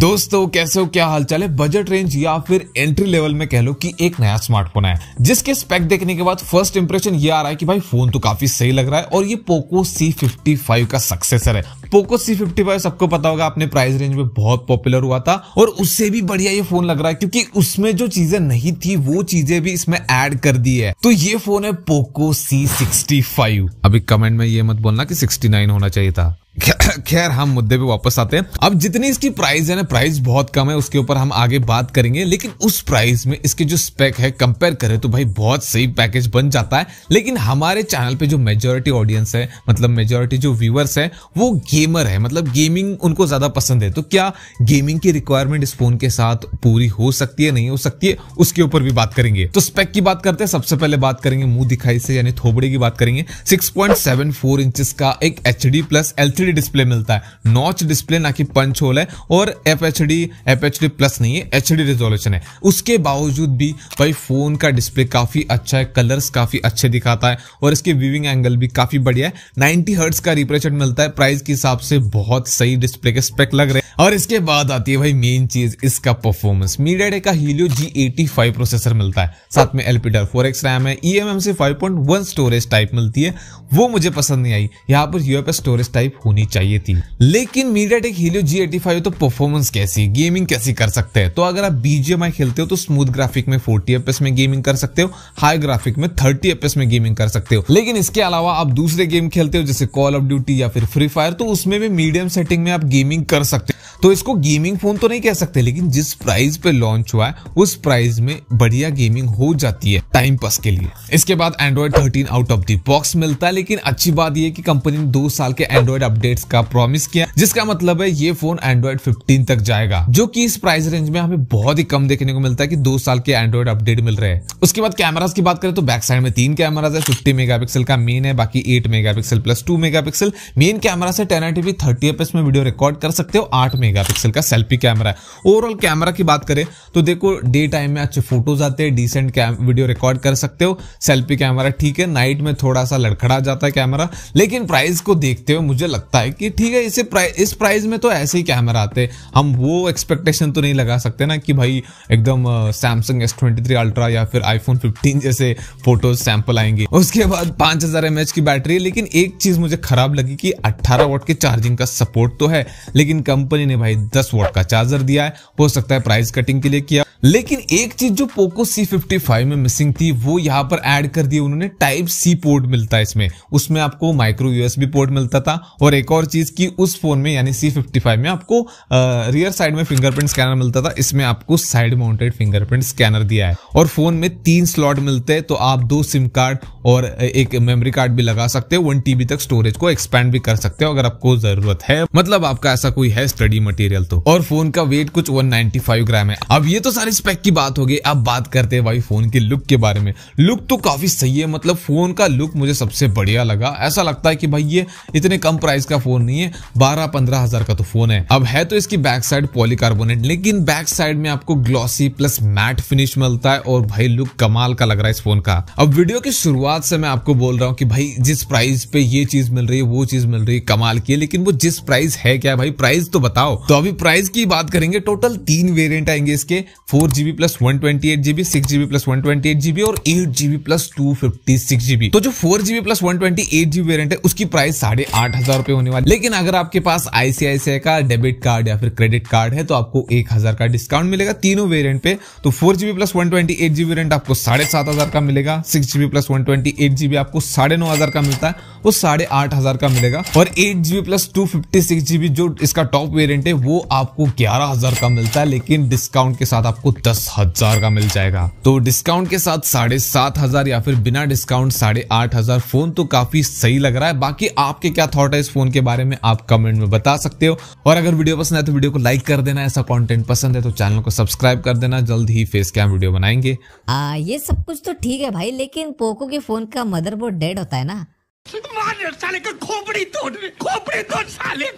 दोस्तों कैसे हो क्या हाल चाल है बजट रेंज या फिर एंट्री लेवल में कह लो कि एक नया स्मार्टफोन है जिसके स्पेक देखने के बाद फर्स्ट इंप्रेशन ये आ रहा है कि भाई फोन तो काफी सही लग रहा है और ये पोको C55 का सक्सेसर है पोको C55 सबको पता होगा अपने प्राइस रेंज में बहुत पॉपुलर हुआ था और उससे भी बढ़िया ये फोन लग रहा है क्योंकि उसमें जो चीजें नहीं थी वो चीजें भी इसमें एड कर दी है तो ये फोन है पोको सी अभी कमेंट में ये मत बोलना की सिक्सटी होना चाहिए था खैर हम मुद्दे पे वापस आते हैं अब जितनी इसकी प्राइस है ना प्राइस बहुत कम है उसके ऊपर हम आगे बात करेंगे लेकिन उस प्राइस में इसके जो स्पेक है कंपेयर करें तो भाई बहुत सही पैकेज बन जाता है लेकिन हमारे चैनल पे जो मेजोरिटी ऑडियंस है मतलब मेजोरिटी जो व्यूअर्स है वो गेमर है मतलब गेमिंग उनको ज्यादा पसंद है तो क्या गेमिंग की रिक्वायरमेंट इस फोन के साथ पूरी हो सकती है नहीं हो सकती है उसके ऊपर भी बात करेंगे तो स्पेक की बात करते हैं सबसे पहले बात करेंगे मुंह दिखाई से यानी थोबड़े की बात करेंगे six point seven four inch का एक H plus L LCD display मिलता है नॉच डिस्प्ले ना कि पंच होल है और F H D F H D plus नहीं है एच डी रिजोल्यूशन है उसके बावजूद भी भाई फोन का डिस्प्ले काफी अच्छा है कलर्स काफी अच्छे दिखाता है और इसके व्यूविंग एंगल भी काफी बढ़िया है नाइनटी हर्ट्स का रिप्रेशन मिलता है प्राइस के हिसाब से बहुत सही डिस्प्ले के स्पेक लग रहे हैं और इसके बाद आती है भाई मेन चीज इसका परफॉर्मेंस मीडिया का Helio G eighty five processor मिलता है साथ में फोर एक्स रैम है ई एम एम से five point one storage type मिलती है वो मुझे पसंद नहीं आई यहाँ पर यूएफ स्टोरेज टाइप हो होनी चाहिए थी लेकिन MediaTek Helio G eighty five तो परफॉर्मेंस कैसी गेमिंग कैसी कर सकते हैं तो अगर आप बीजेमआई खेलते हो तो स्मूथ ग्राफिक में फोर्टी एफ में गेमिंग कर सकते हो हाई ग्राफिक में थर्टी एफ में गेमिंग कर सकते हो लेकिन इसके अलावा आप दूसरे गेम खेलते हो जैसे कॉल ऑफ ड्यूटी या फिर फ्री फायर तो उसमें भी मीडियम सेटिंग में आप गेमिंग कर सकते हो तो इसको गेमिंग फोन तो नहीं कह सकते लेकिन जिस प्राइस पे लॉन्च हुआ है उस प्राइस में बढ़िया गेमिंग हो जाती है टाइम पास के लिए इसके बाद Android thirteen out of the box मिलता है लेकिन अच्छी बात यह कि कंपनी ने दो साल के एंड्रॉइड अपडेट्स का प्रॉमिस किया जिसका मतलब है ये फोन एंड्रॉइड फिफ्टीन तक जाएगा जो की इस प्राइस रेंज में हमें बहुत ही कम देखने को मिलता है की दो साल के एंड्रॉइड अपडेट मिल रहे हैं उसके बाद कैमराज की बात करें तो बैक साइड में तीन कैमराज है फिफ्टी मेगा का मेन है बाकी eight mega plus two pixel main camera से टेन एटीपी थर्टी एफ में वीडियो रिकॉर्ड कर सकते हो आठ मेगा मेगापिक्सल का सेल्फी कैमरा है ओवरऑल कैमरा की बात करें तो देखो डे टाइम में अच्छे फोटोज आते हैं डिसेंट वीडियो रिकॉर्ड कर सकते हो सेल्फी कैमरा ठीक है नाइट में थोड़ा सा लड़खड़ा जाता है कैमरा लेकिन प्राइस को देखते हुए मुझे लगता है कि ठीक है इसे प्राइ, इस प्राइस में तो ऐसे ही कैमरा आते हम वो एक्सपेक्टेशन तो नहीं लगा सकते ना कि भाई एकदम Samsung S twenty three Ultra या फिर आईफोन फिफ्टीन जैसे फोटोज सैंपल आएंगे उसके बाद पांच हजार एमएच की बैटरी लेकिन एक चीज मुझे खराब लगी कि अट्ठारह वोट के चार्जिंग का सपोर्ट तो है लेकिन कंपनी ने भाई दस वोट का चार्जर दिया है हो सकता है प्राइस कटिंग के लिए किया लेकिन एक चीज जो पोको C55 में मिसिंग थी वो यहाँ पर ऐड कर दी उन्होंने टाइप सी पोर्ट मिलता है इसमें उसमें आपको माइक्रो यूएसबी पोर्ट मिलता था और एक और चीज की उस फोन में यानी C55 में आपको रियर साइड में फिंगरप्रिंट स्कैनर मिलता था इसमें आपको साइड माउंटेड फिंगरप्रिंट स्कैनर दिया है और फोन में तीन स्लॉट मिलते हैं तो आप दो सिम कार्ड और एक मेमोरी कार्ड भी लगा सकते हो वन टीबी तक स्टोरेज को एक्सपैंड भी कर सकते हो अगर आपको जरूरत है मतलब आपका ऐसा कोई है स्टडी मटेरियल तो और फोन का वेट कुछ वन ग्राम है अब ये तो सारे हमारे स्पेक की बात होगी अब बात करते हैं भाई फोन के लुक के बारे में लुक तो काफी सही है मतलब फोन का लुक मुझे सबसे बढ़िया लगा ऐसा लगता है कि भाई ये इतने कम प्राइस का फोन नहीं है बारह पंद्रह हजार का तो फोन है अब है तो इसकी बैक साइड पॉलीकार्बोनेट लेकिन बैक साइड में आपको ग्लॉसी प्लस मैट फिनिश मिलता है और भाई लुक कमाल का लग रहा है इस फोन का अब वीडियो की शुरुआत से मैं आपको बोल रहा हूँ की भाई जिस प्राइस पे ये चीज मिल रही है वो चीज मिल रही है कमाल की लेकिन वो जिस प्राइस है क्या भाई प्राइस तो बताओ तो अभी प्राइस की बात करेंगे टोटल तीन वेरियंट आएंगे इसके four GB plus one twenty eight GB six GB plus one twenty eight GB और eight GB plus two fifty six GB तो जो four GB plus one twenty eight GB variant है उसकी price साढ़े आठ हजार रुपए होने वाली लेकिन अगर आपके पास आईसीआईसीआई का डेबिट कार्ड या फिर क्रेडिट कार्ड है तो आपको एक हजार का डिस्काउंट मिलेगा तीनों वेरियंट पे तो four GB plus one twenty eight GB variant आपको साढ़े सात हजार का मिलेगा six GB plus one twenty eight GB आपको साढ़े नौ हजार का मिलता है वो साढ़े आठ हजार का मिलेगा और eight GB plus two fifty six GB जो इसका टॉप वेरियंट है वो आपको ग्यारह हजार का मिलता है लेकिन डिस्काउंट के साथ आपको आपको दस हजार का मिल जाएगा तो डिस्काउंट के साथ साढ़े सात हजार या फिर बिना डिस्काउंट साढ़े आठ हजार फोन तो काफी सही लग रहा है बाकी आपके क्या थॉट है इस फोन के बारे में आप कमेंट में बता सकते हो और अगर वीडियो पसंद है तो वीडियो को लाइक कर देना ऐसा कॉन्टेंट पसंद है तो चैनल को सब्सक्राइब कर देना जल्द ही फेस कैम वीडियो बनाएंगे आ, ये सब कुछ तो ठीक है भाई लेकिन पोको के फोन का मदर डेड होता है ना साले का खोपड़ी तोड़ खोपड़ी तोड़ साले